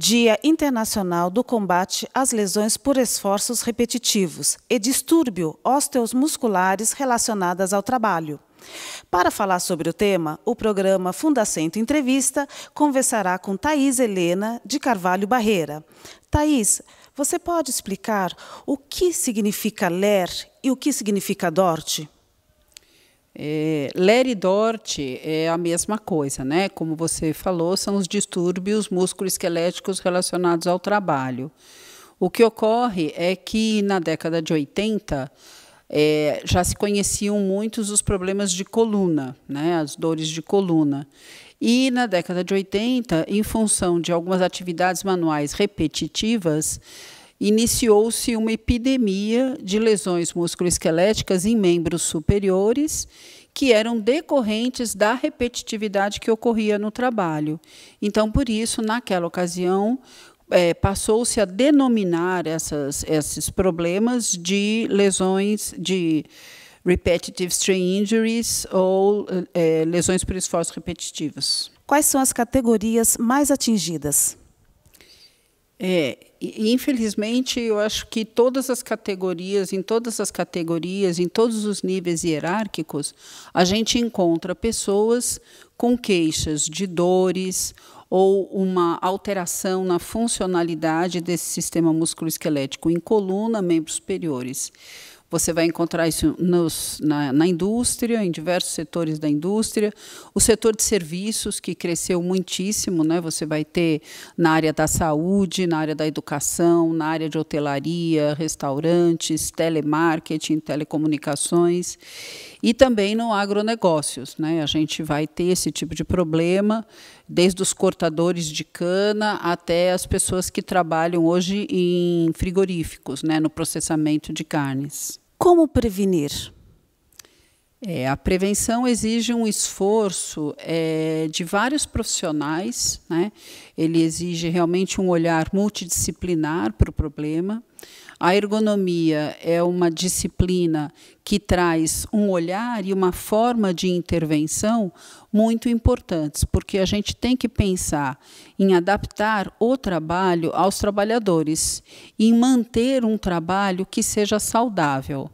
Dia Internacional do Combate às Lesões por Esforços Repetitivos e Distúrbio Musculares Relacionadas ao Trabalho. Para falar sobre o tema, o programa Fundacento Entrevista conversará com Thais Helena de Carvalho Barreira. Thais, você pode explicar o que significa LER e o que significa DORT? É, Leri Dorte é a mesma coisa, né? Como você falou, são os distúrbios musculoesqueléticos relacionados ao trabalho. O que ocorre é que na década de 80 é, já se conheciam muitos os problemas de coluna, né? As dores de coluna. E na década de 80, em função de algumas atividades manuais repetitivas, iniciou-se uma epidemia de lesões musculoesqueléticas em membros superiores que eram decorrentes da repetitividade que ocorria no trabalho. Então, por isso, naquela ocasião, é, passou-se a denominar essas, esses problemas de lesões de repetitive strain injuries ou é, lesões por esforços repetitivos. Quais são as categorias mais atingidas? É, infelizmente, eu acho que todas as categorias, em todas as categorias, em todos os níveis hierárquicos, a gente encontra pessoas com queixas de dores ou uma alteração na funcionalidade desse sistema musculoesquelético em coluna, membros superiores. Você vai encontrar isso nos, na, na, indústria, em diversos setores da indústria. O setor de serviços, que cresceu muitíssimo, né? você vai ter na área da saúde, na área da educação, na área de hotelaria, restaurantes, telemarketing, telecomunicações. E também no agronegócios. Né? A gente vai ter esse tipo de problema, desde os cortadores de cana até as pessoas que trabalham hoje em frigoríficos, né? no processamento de carnes. Como prevenir? É, a prevenção exige um esforço é, de vários profissionais, né? ele exige realmente um olhar multidisciplinar para o problema. A ergonomia é uma disciplina que traz um olhar e uma forma de intervenção muito importantes, porque a gente tem que pensar em adaptar o trabalho aos trabalhadores, em manter um trabalho que seja saudável.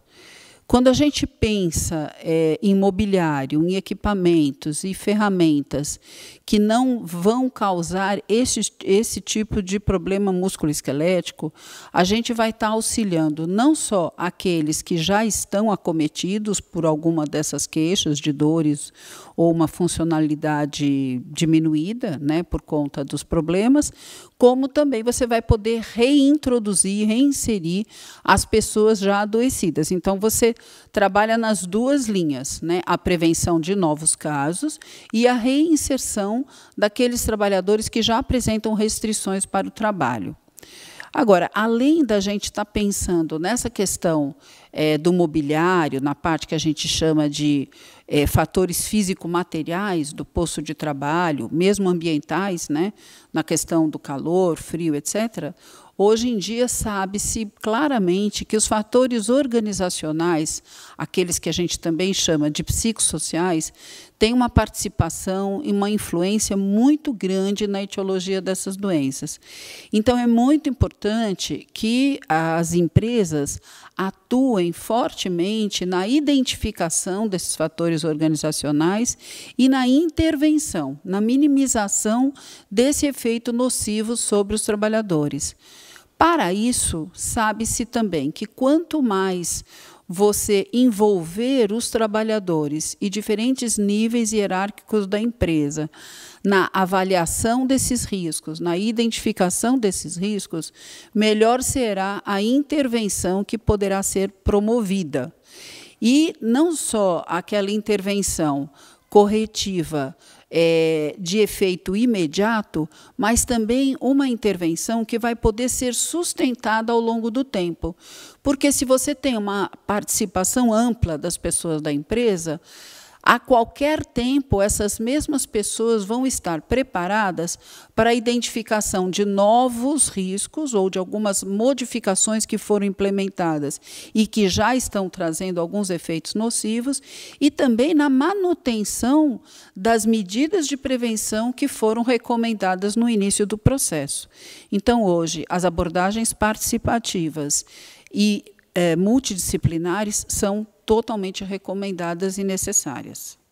Quando a gente pensa é, em mobiliário, em equipamentos e ferramentas que não vão causar esse, esse tipo de problema esquelético, a gente vai estar tá auxiliando não só aqueles que já estão acometidos por alguma dessas queixas de dores ou uma funcionalidade diminuída né, por conta dos problemas, como também você vai poder reintroduzir, reinserir as pessoas já adoecidas. Então, você trabalha nas duas linhas, né? a prevenção de novos casos e a reinserção daqueles trabalhadores que já apresentam restrições para o trabalho. Agora, além da gente estar tá pensando nessa questão é, do mobiliário, na parte que a gente chama de é, fatores físico-materiais do posto de trabalho, mesmo ambientais, né, na questão do calor, frio, etc., Hoje em dia, sabe-se claramente que os fatores organizacionais, aqueles que a gente também chama de psicossociais, têm uma participação e uma influência muito grande na etiologia dessas doenças. Então, é muito importante que as empresas atuem fortemente na identificação desses fatores organizacionais e na intervenção, na minimização desse efeito nocivo sobre os trabalhadores. Para isso, sabe-se também que quanto mais você envolver os trabalhadores e diferentes níveis hierárquicos da empresa na avaliação desses riscos, na identificação desses riscos, melhor será a intervenção que poderá ser promovida. E não só aquela intervenção corretiva é, de efeito imediato, mas também uma intervenção que vai poder ser sustentada ao longo do tempo. Porque se você tem uma participação ampla das pessoas da empresa, a qualquer tempo, essas mesmas pessoas vão estar preparadas para a identificação de novos riscos ou de algumas modificações que foram implementadas e que já estão trazendo alguns efeitos nocivos, e também na manutenção das medidas de prevenção que foram recomendadas no início do processo. Então, hoje, as abordagens participativas e eh, multidisciplinares são totalmente recomendadas e necessárias.